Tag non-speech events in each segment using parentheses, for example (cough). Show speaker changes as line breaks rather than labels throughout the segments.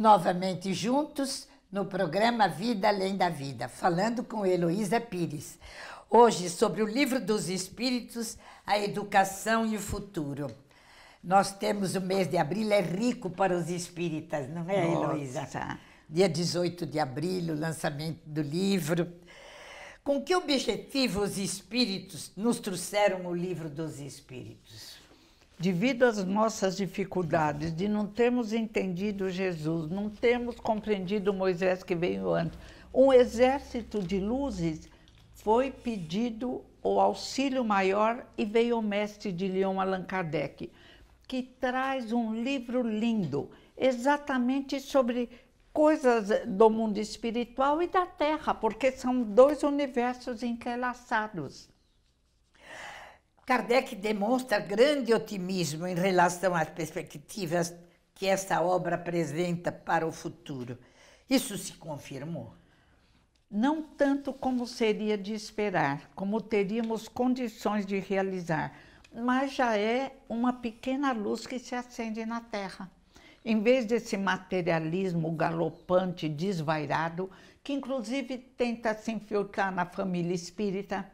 novamente juntos no programa Vida Além da Vida, falando com Heloísa Pires. Hoje, sobre o Livro dos Espíritos, a Educação e o Futuro. Nós temos o mês de abril, é rico para os espíritas, não é, Heloísa? Dia 18 de abril, o lançamento do livro. Com que objetivo os espíritos nos trouxeram o Livro dos Espíritos? devido às nossas dificuldades, de não termos entendido Jesus, não termos compreendido Moisés que veio antes, um exército de luzes foi pedido o auxílio maior e veio o mestre de Lyon Allan Kardec, que traz um livro lindo, exatamente sobre coisas do mundo espiritual e da Terra, porque são dois universos entrelaçados. Kardec demonstra grande otimismo em relação às perspectivas que esta obra apresenta para o futuro. Isso se confirmou? Não tanto como seria de esperar, como teríamos condições de realizar, mas já é uma pequena luz que se acende na Terra. Em vez desse materialismo galopante, desvairado, que inclusive tenta se infiltrar na família espírita,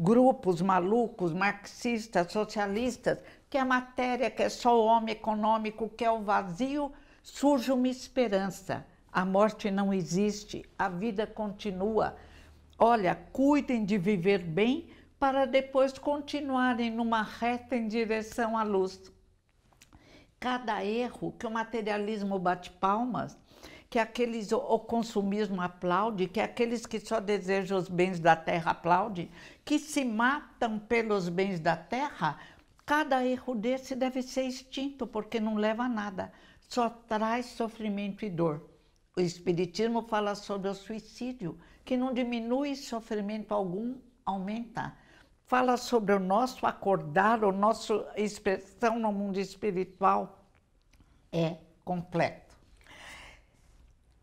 grupos malucos, marxistas, socialistas, que a matéria que é só o homem econômico, que é o vazio, surge uma esperança. A morte não existe, a vida continua. Olha, cuidem de viver bem para depois continuarem numa reta em direção à luz. Cada erro que o materialismo bate palmas que aqueles o consumismo aplaude, que aqueles que só desejam os bens da terra aplaudem que se matam pelos bens da terra, cada erro desse deve ser extinto, porque não leva a nada, só traz sofrimento e dor. O Espiritismo fala sobre o suicídio, que não diminui sofrimento algum, aumenta. Fala sobre o nosso acordar, o nosso expressão no mundo espiritual é completa.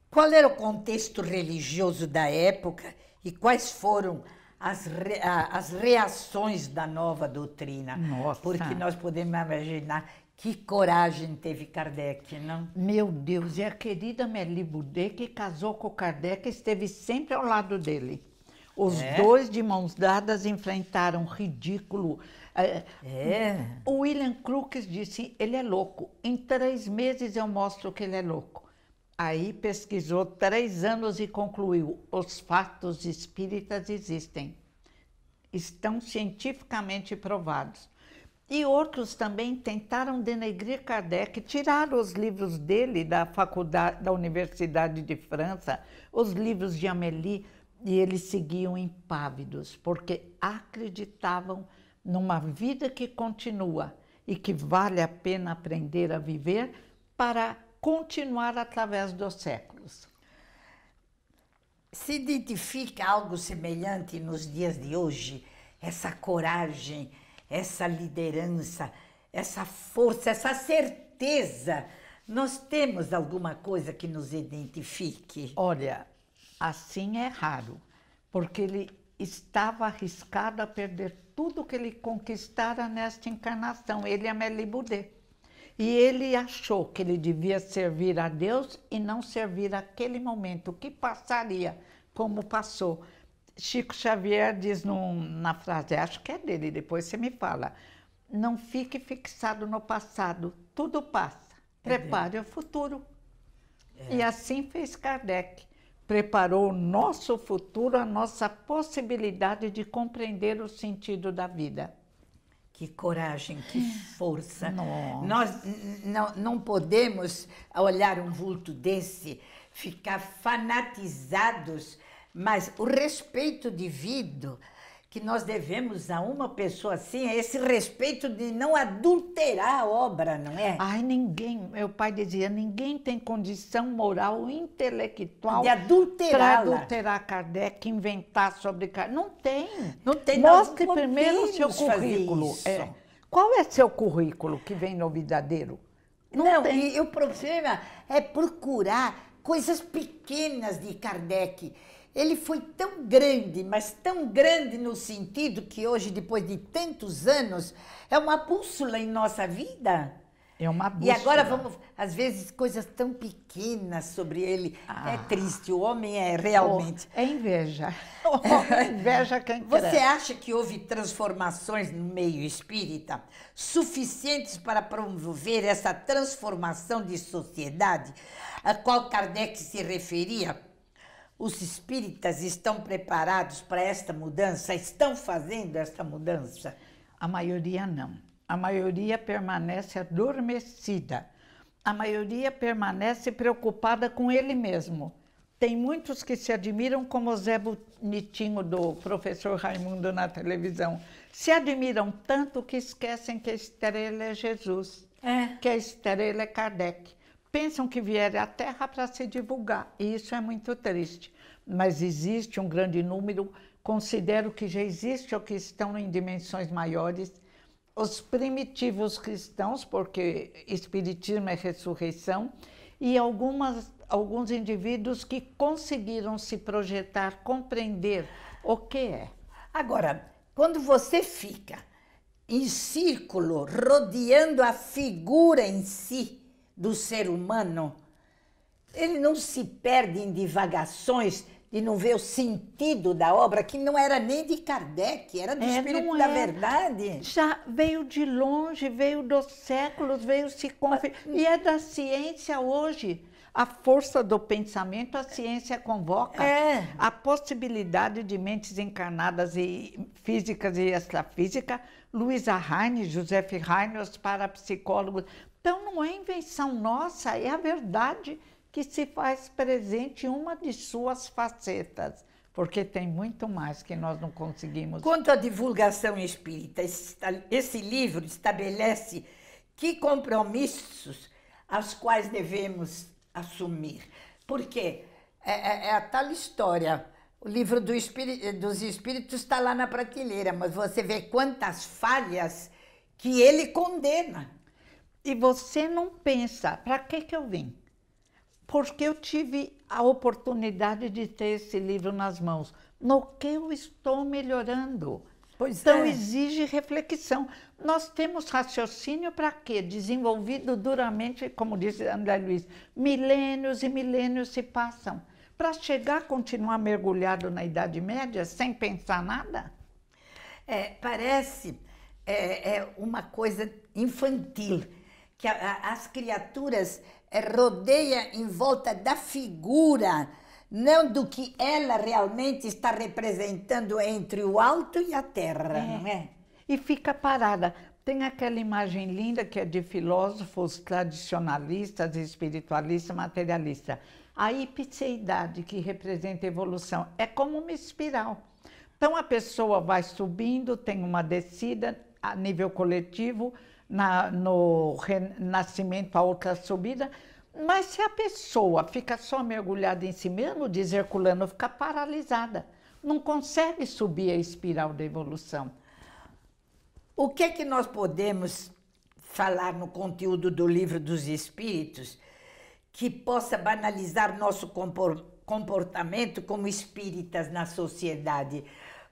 Qual era o contexto religioso da época e quais foram as, re, as reações da nova doutrina? Nossa. Porque nós podemos imaginar que coragem teve Kardec, não? Meu Deus, e a querida Meli Boudet, que casou com Kardec, esteve sempre ao lado dele. Os é. dois de mãos dadas enfrentaram ridículo. É, é. O William Crookes disse: ele é louco. Em três meses eu mostro que ele é louco. Aí pesquisou três anos e concluiu: os fatos espíritas existem, estão cientificamente provados. E outros também tentaram denegrir Kardec, tiraram os livros dele da faculdade, da Universidade de França, os livros de Amélie, e eles seguiam impávidos, porque acreditavam numa vida que continua e que vale a pena aprender a viver para continuar através dos séculos. Se identifica algo semelhante nos dias de hoje? Essa coragem, essa liderança, essa força, essa certeza. Nós temos alguma coisa que nos identifique? Olha, assim é raro, porque ele estava arriscado a perder tudo que ele conquistara nesta encarnação, ele é a Boudet. E ele achou que ele devia servir a Deus e não servir aquele momento. O que passaria? Como passou? Chico Xavier diz num, na frase, acho que é dele, depois você me fala. Não fique fixado no passado, tudo passa. É Prepare é o futuro. É. E assim fez Kardec. Preparou o nosso futuro, a nossa possibilidade de compreender o sentido da vida. Que coragem, que força. Nossa. Nós não, podemos, ao olhar um vulto desse, ficar fanatizados, mas o respeito devido que nós devemos a uma pessoa assim é esse respeito de não adulterar a obra, não é? Ai, ninguém, meu pai dizia, ninguém tem condição moral, intelectual de adulterar, adulterar Kardec, inventar sobre Kardec. Não tem. Não tem. Mostre não, primeiro o seu currículo. É. Qual é seu currículo que vem no verdadeiro? Não, não e, e o problema é procurar coisas pequenas de Kardec ele foi tão grande, mas tão grande no sentido que hoje, depois de tantos anos, é uma bússola em nossa vida. É uma bússola. E agora vamos, às vezes, coisas tão pequenas sobre ele. É ah. É triste, o homem é realmente. Oh, é inveja. (laughs) (laughs) é inveja quem Você acha que houve transformações no meio espírita suficientes para promover essa transformação de sociedade a qual Kardec se referia? Os espíritas estão preparados para esta mudança? Estão fazendo esta mudança? A maioria não. A maioria permanece adormecida. A maioria permanece preocupada com ele mesmo. Tem muitos que se admiram, como o Zé Bonitinho do professor Raimundo na televisão. Se admiram tanto que esquecem que a estrela é Jesus, é. que a estrela é Kardec pensam que vieram à Terra para se divulgar, e isso é muito triste. Mas existe um grande número, considero que já existe ou que estão em dimensões maiores, os primitivos cristãos, porque Espiritismo é ressurreição, e algumas, alguns indivíduos que conseguiram se projetar, compreender o que é. Agora, quando você fica em círculo, rodeando a figura em si, do ser humano, ele não se perde em divagações de não ver o sentido da obra, que não era nem de Kardec, era do é, Espírito da Verdade. Já veio de longe, veio dos séculos, veio se confirmar. Hum. E é da ciência hoje. A força do pensamento a ciência convoca. É. A possibilidade de mentes encarnadas e físicas e extrafísicas. Luisa Heine, Joseph Heine, os parapsicólogos, então não é invenção nossa, é a verdade que se faz presente em uma de suas facetas, porque tem muito mais que nós não conseguimos. Quanto à divulgação espírita, esse livro estabelece que compromissos as quais devemos assumir. Porque é, é, é a tal história. O livro do dos Espíritos está lá na prateleira, mas você vê quantas falhas que ele condena. E você não pensa, para que, que eu vim? Porque eu tive a oportunidade de ter esse livro nas mãos. No que eu estou melhorando? Pois então, é. exige reflexão. Nós temos raciocínio para quê? Desenvolvido duramente, como disse André Luiz, milênios e milênios se passam. Para chegar a continuar mergulhado na Idade Média sem pensar nada? É, parece é, é uma coisa infantil, que a, a, as criaturas eh, rodeiam em volta da figura, não do que ela realmente está representando entre o alto e a terra, é. não é? E fica parada. Tem aquela imagem linda que é de filósofos tradicionalistas, espiritualistas, materialistas. A hipseidade que representa evolução, é como uma espiral. Então a pessoa vai subindo, tem uma descida a nível coletivo, na, no renascimento a outra subida. Mas se a pessoa fica só mergulhada em si mesmo, diz Herculano, fica paralisada, não consegue subir a espiral da evolução. O que é que nós podemos falar no conteúdo do livro dos Espíritos que possa banalizar nosso comportamento como espíritas na sociedade?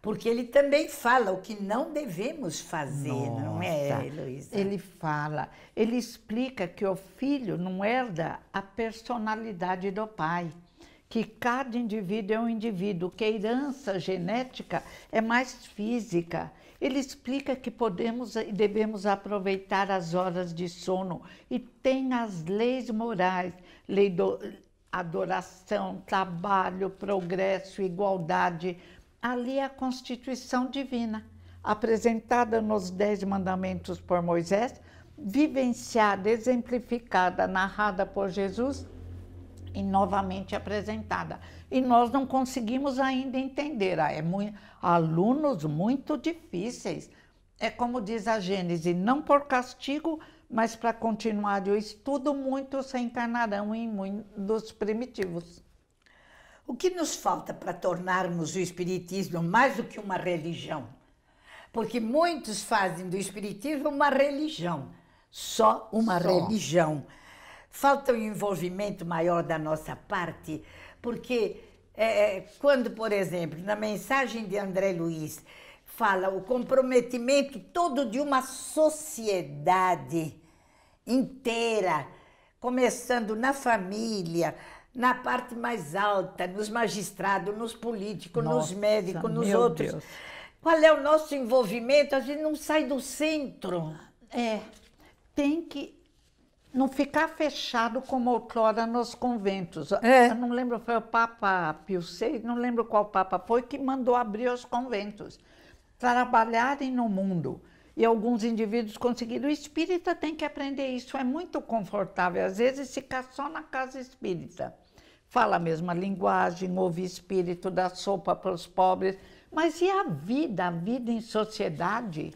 Porque ele também fala o que não devemos fazer, Nossa, não é, Heloísa? Ele fala, ele explica que o filho não herda a personalidade do pai, que cada indivíduo é um indivíduo, que a herança genética é mais física. Ele explica que podemos e devemos aproveitar as horas de sono e tem as leis morais, lei do adoração, trabalho, progresso, igualdade, ali é a constituição divina, apresentada nos Dez Mandamentos por Moisés, vivenciada, exemplificada, narrada por Jesus e novamente apresentada. E nós não conseguimos ainda entender. Ah, é muito, alunos muito difíceis. É como diz a Gênesis, não por castigo, mas para continuar o estudo, muitos se encarnarão em muitos primitivos. O que nos falta para tornarmos o Espiritismo mais do que uma religião? Porque muitos fazem do Espiritismo uma religião, só uma só. religião. Falta um envolvimento maior da nossa parte, porque é, é quando, por exemplo, na mensagem de André Luiz, fala o comprometimento todo de uma sociedade inteira, começando na família, na parte mais alta, nos magistrados, nos políticos, Nossa, nos médicos, nos outros. Deus. Qual é o nosso envolvimento? A gente não sai do centro. É, tem que não ficar fechado como outrora nos conventos. É. Eu não lembro, foi o Papa Pio VI, não lembro qual Papa foi, que mandou abrir os conventos, trabalharem no mundo. E alguns indivíduos conseguiram. O espírita tem que aprender isso, é muito confortável, às vezes ficar só na casa espírita fala a mesma linguagem, ouve espírito, dá sopa para os pobres. Mas e a vida, a vida em sociedade?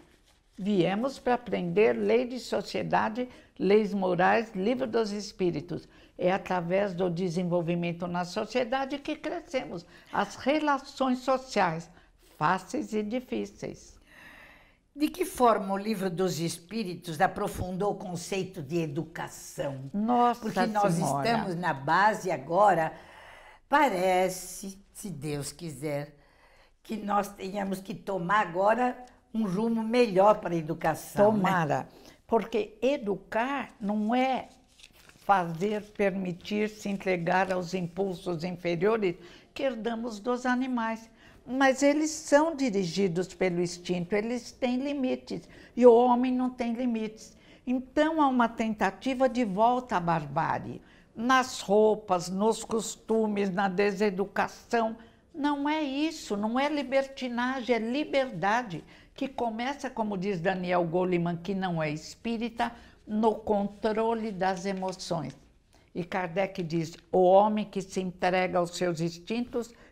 Viemos para aprender lei de sociedade, leis morais, livro dos espíritos. É através do desenvolvimento na sociedade que crescemos, as relações sociais, fáceis e difíceis. De que forma o livro dos Espíritos aprofundou o conceito de educação? Nossa, Porque nós estamos na base agora, parece, se Deus quiser, que nós tenhamos que tomar agora um rumo melhor para a educação. Né? Tomara, né? porque educar não é fazer, permitir, se entregar aos impulsos inferiores que herdamos dos animais mas eles são dirigidos pelo instinto, eles têm limites e o homem não tem limites. Então há uma tentativa de volta à barbárie nas roupas, nos costumes, na deseducação. Não é isso, não é libertinagem, é liberdade, que começa, como diz Daniel Goleman, que não é espírita, no controle das emoções. E Kardec diz: o homem que se entrega aos seus instintos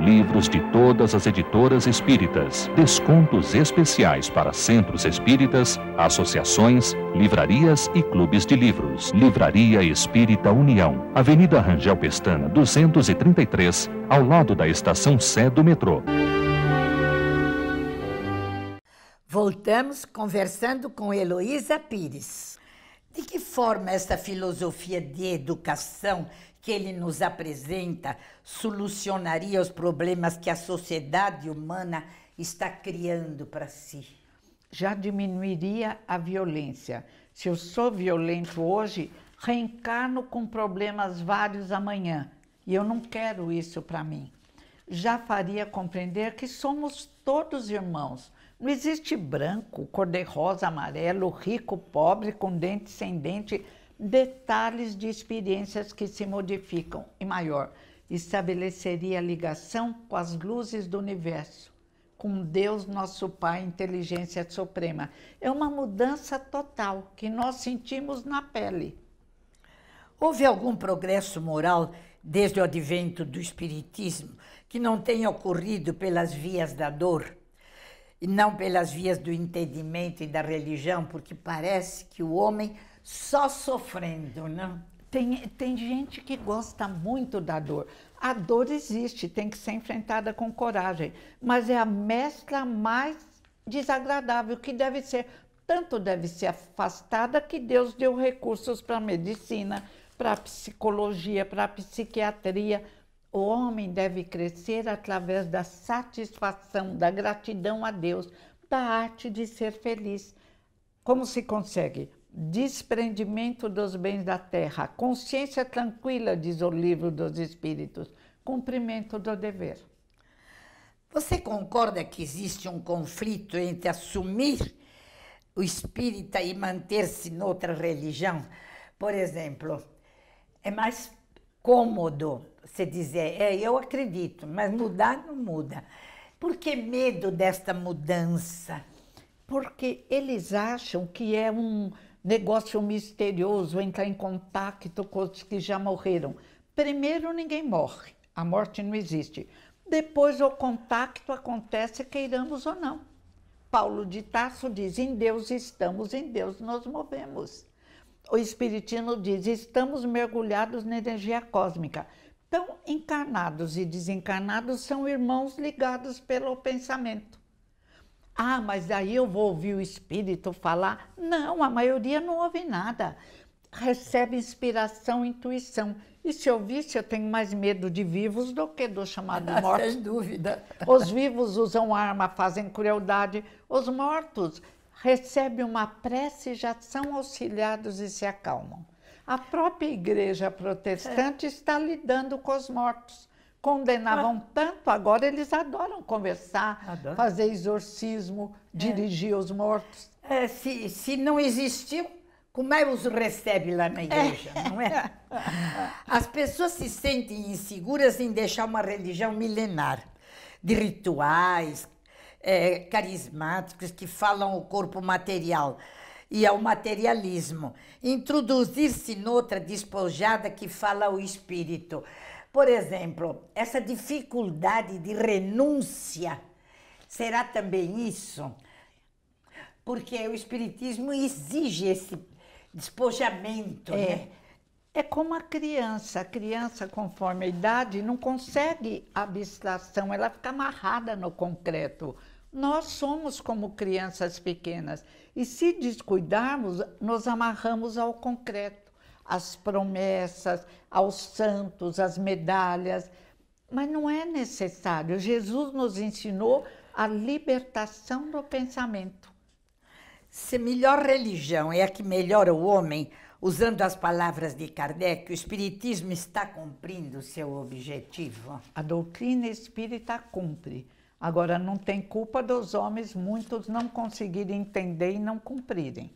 livros de todas as editoras espíritas, descontos especiais para centros espíritas, associações, livrarias e clubes de livros. Livraria Espírita União, Avenida Rangel Pestana, 233, ao lado da estação Sé do metrô. Voltamos conversando com Heloísa Pires. De que forma essa filosofia de educação que ele nos apresenta solucionaria os problemas que a sociedade humana está criando para si? Já diminuiria a violência. Se eu sou violento hoje, reencarno com problemas vários amanhã. E eu não quero isso para mim. Já faria compreender que somos todos irmãos. Não existe branco, cor-de-rosa, amarelo, rico, pobre, com dente sem dente detalhes de experiências que se modificam, e maior, estabeleceria ligação com as luzes do universo, com Deus, nosso Pai, inteligência suprema. É uma mudança total que nós sentimos na pele. Houve algum progresso moral desde o advento do Espiritismo que não tenha ocorrido pelas vias da dor e não pelas vias do entendimento e da religião, porque parece que o homem só sofrendo, né? Tem, tem gente que gosta muito da dor. A dor existe, tem que ser enfrentada com coragem, mas é a mescla mais desagradável que deve ser. Tanto deve ser afastada que Deus deu recursos para a medicina, para a psicologia, para a psiquiatria. O homem deve crescer através da satisfação, da gratidão a Deus, da arte de ser feliz. Como se consegue? desprendimento dos bens da terra, consciência tranquila, diz o livro dos Espíritos, cumprimento do dever. Você concorda que existe um conflito entre assumir o espírita e manter-se noutra religião? Por exemplo, é mais cômodo você dizer, é, eu acredito, mas mudar não muda. Por que medo desta mudança? Porque eles acham que é um, negócio misterioso, entrar em contato com os que já morreram. Primeiro, ninguém morre, a morte não existe. Depois, o contato acontece, queiramos ou não. Paulo de Tarso diz: em Deus estamos, em Deus nos movemos. O Espiritismo diz: estamos mergulhados na energia cósmica. Então, encarnados e desencarnados são irmãos ligados pelo pensamento. Ah, mas daí eu vou ouvir o espírito falar. Não, a maioria não ouve nada. Recebe inspiração, intuição. E se eu visse, eu tenho mais medo de vivos do que do chamado (laughs) morto. Sem dúvida. Os vivos usam arma, fazem crueldade. Os mortos recebem uma prece, e já são auxiliados e se acalmam. A própria igreja protestante é. está lidando com os mortos condenavam ah. tanto, agora eles adoram conversar, Adoro. fazer exorcismo, é. dirigir é. os mortos. É, se, se não existiu, como é que os recebe lá na igreja, é. não é? As pessoas se sentem inseguras em deixar uma religião milenar de rituais é, carismáticos que falam o corpo material e ao materialismo, introduzir-se noutra despojada que fala o espírito. Por exemplo, essa dificuldade de renúncia será também isso? Porque o Espiritismo exige esse despojamento, é. né? É como a criança. A criança, conforme a idade, não consegue abstração, ela fica amarrada no concreto. Nós somos como crianças pequenas e, se descuidarmos, nos amarramos ao concreto as promessas, aos santos, as medalhas. Mas não é necessário. Jesus nos ensinou a libertação do pensamento. Se melhor religião é a que melhora o homem, usando as palavras de Kardec, o Espiritismo está cumprindo seu objetivo? A doutrina espírita cumpre. Agora, não tem culpa dos homens muitos não conseguirem entender e não cumprirem.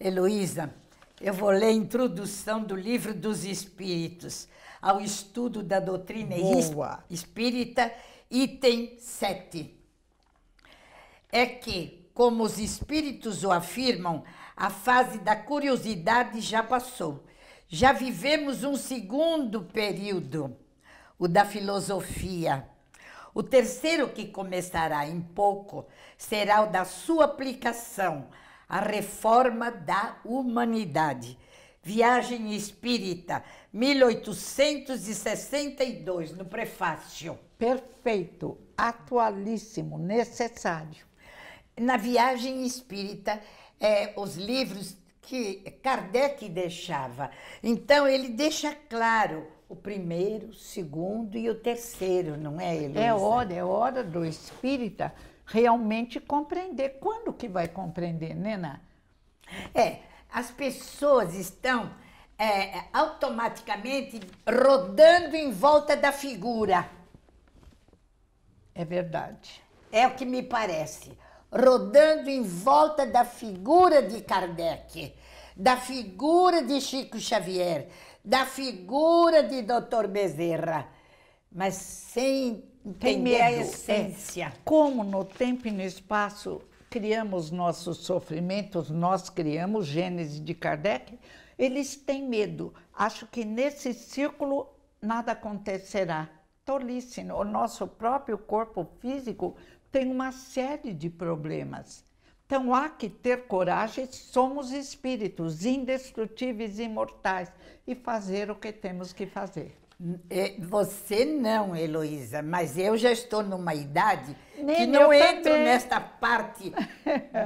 Heloísa, eu vou ler a introdução do Livro dos Espíritos ao estudo da doutrina Boa. espírita, item 7. É que, como os espíritos o afirmam, a fase da curiosidade já passou. Já vivemos um segundo período, o da filosofia. O terceiro, que começará em pouco, será o da sua aplicação a Reforma da Humanidade. Viagem Espírita, 1862, no prefácio. Perfeito, atualíssimo, necessário. Na Viagem Espírita, é, os livros que Kardec deixava. Então, ele deixa claro o primeiro, o segundo e o terceiro, não é, Heloísa? É hora, é hora do espírita realmente compreender. Quando que vai compreender, Nena? É, as pessoas estão é, automaticamente rodando em volta da figura. É verdade. É o que me parece. Rodando em volta da figura de Kardec, da figura de Chico Xavier, da figura de Dr. Bezerra, mas sem tem medo. a é. essência. É. Como no tempo e no espaço criamos nossos sofrimentos, nós criamos Gênesis de Kardec, eles têm medo. Acho que nesse círculo nada acontecerá. Tolice, o nosso próprio corpo físico tem uma série de problemas. Então há que ter coragem, somos espíritos indestrutíveis e imortais e fazer o que temos que fazer. É, você não, Heloísa, mas eu já estou numa idade Nem que não entro também. nesta parte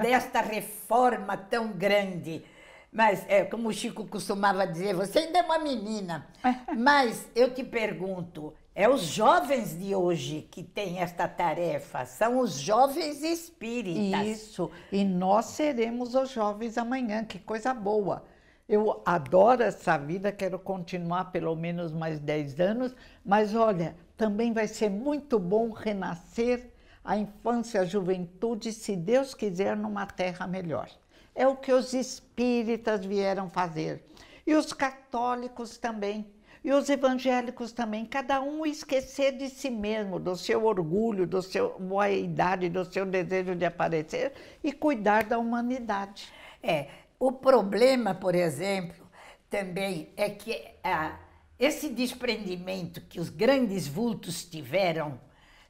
desta reforma tão grande. Mas, é, como o Chico costumava dizer, você ainda é uma menina. (laughs) Mas eu te pergunto, é os jovens de hoje que têm esta tarefa, são os jovens espíritas. Isso, e nós seremos os jovens amanhã, que coisa boa. Eu adoro essa vida, quero continuar pelo menos mais 10 anos, mas olha, também vai ser muito bom renascer a infância, a juventude, se Deus quiser, numa terra melhor. É o que os espíritas vieram fazer. E os católicos também. E os evangélicos também. Cada um esquecer de si mesmo, do seu orgulho, do seu boa idade, do seu desejo de aparecer e cuidar da humanidade. É, o problema, por exemplo, também é que ah, esse desprendimento que os grandes vultos tiveram,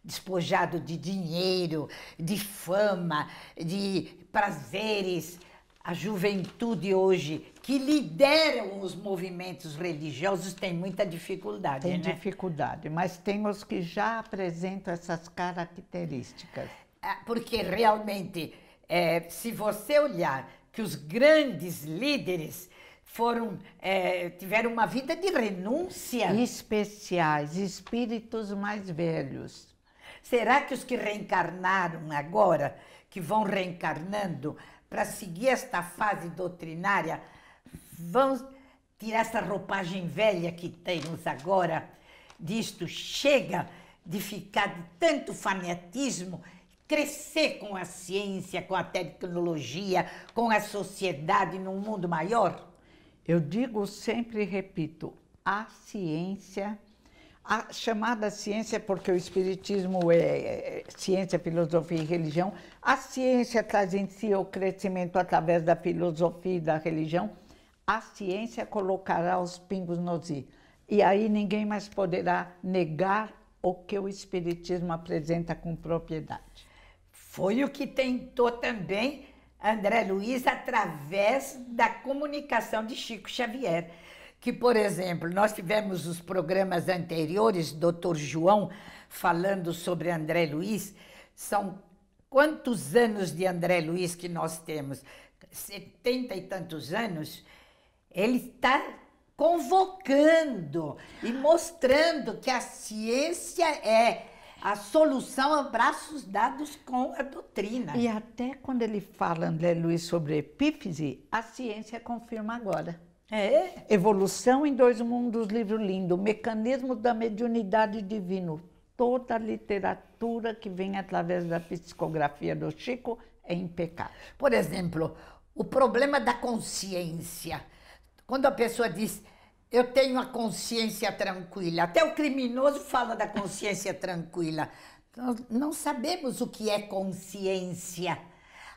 despojado de dinheiro, de fama, de prazeres, a juventude hoje que lideram os movimentos religiosos tem muita dificuldade, tem né? Tem dificuldade, mas tem os que já apresentam essas características. Ah, porque realmente, é, se você olhar que os grandes líderes foram é, tiveram uma vida de renúncia. Especiais, espíritos mais velhos. Será que os que reencarnaram agora, que vão reencarnando para seguir esta fase doutrinária, vão tirar essa roupagem velha que temos agora disto chega de ficar de tanto fanatismo crescer com a ciência, com a tecnologia, com a sociedade num mundo maior? Eu digo sempre e repito, a ciência, a chamada ciência, porque o Espiritismo é, é ciência, filosofia e religião, a ciência traz em si o crescimento através da filosofia e da religião, a ciência colocará os pingos nos i. E aí ninguém mais poderá negar o que o Espiritismo apresenta com propriedade. Foi o que tentou também André Luiz através da comunicação de Chico Xavier. Que, por exemplo, nós tivemos os programas anteriores, doutor João falando sobre André Luiz, são quantos anos de André Luiz que nós temos? Setenta e tantos anos. Ele está convocando e mostrando que a ciência é a solução é braços dados com a doutrina. E até quando ele fala, André Luiz, sobre epífise, a ciência confirma agora. É? Evolução em dois mundos, livro lindo. Mecanismo da mediunidade divino. Toda a literatura que vem através da psicografia do Chico é impecável. Por exemplo, o problema da consciência. Quando a pessoa diz eu tenho a consciência tranquila. Até o criminoso fala da consciência tranquila. Nós não sabemos o que é consciência.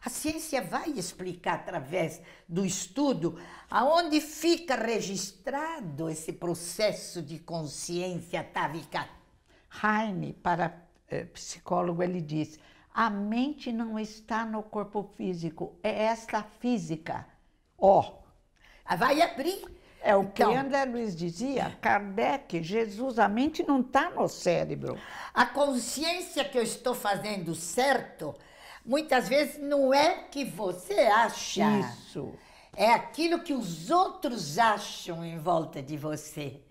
A ciência vai explicar através do estudo aonde fica registrado esse processo de consciência távica. Heine, para eh, psicólogo, ele diz: a mente não está no corpo físico, é esta física. Ó. Oh. Vai abrir é o então, que André Luiz dizia, Kardec, Jesus, a mente não está no cérebro. A consciência que eu estou fazendo certo, muitas vezes não é que você acha. Isso. É aquilo que os outros acham em volta de você.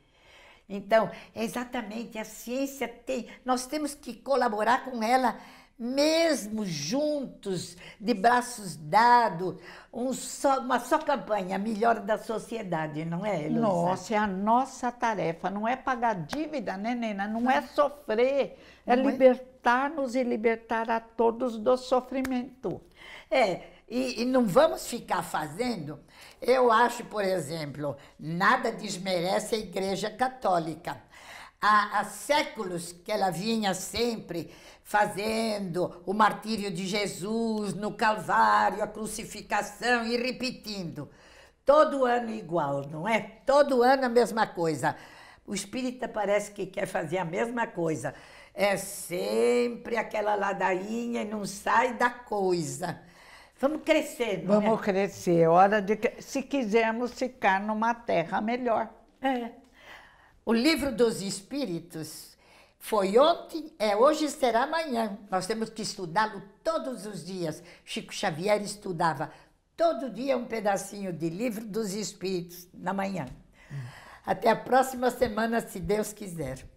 Então, é exatamente, a ciência tem. Nós temos que colaborar com ela mesmo juntos, de braços dados, um só, uma só campanha, melhor da sociedade, não é, Elisa? Nossa, é a nossa tarefa, não é pagar dívida, né, Nena? Não é sofrer, é, é libertar-nos e libertar a todos do sofrimento. É, e, e não vamos ficar fazendo. Eu acho, por exemplo, nada desmerece a Igreja Católica. Há, há séculos que ela vinha sempre fazendo o martírio de Jesus no Calvário, a crucificação e repetindo. Todo ano é igual, não é? Todo ano a mesma coisa. O espírita parece que quer fazer a mesma coisa. É sempre aquela ladainha e não sai da coisa. Vamos crescer, não é? Vamos é? crescer. É hora de se quisermos ficar numa terra melhor. É. O livro dos Espíritos foi ontem, é hoje será amanhã. Nós temos que estudá-lo todos os dias. Chico Xavier estudava todo dia um pedacinho de Livro dos Espíritos na manhã. Até a próxima semana, se Deus quiser.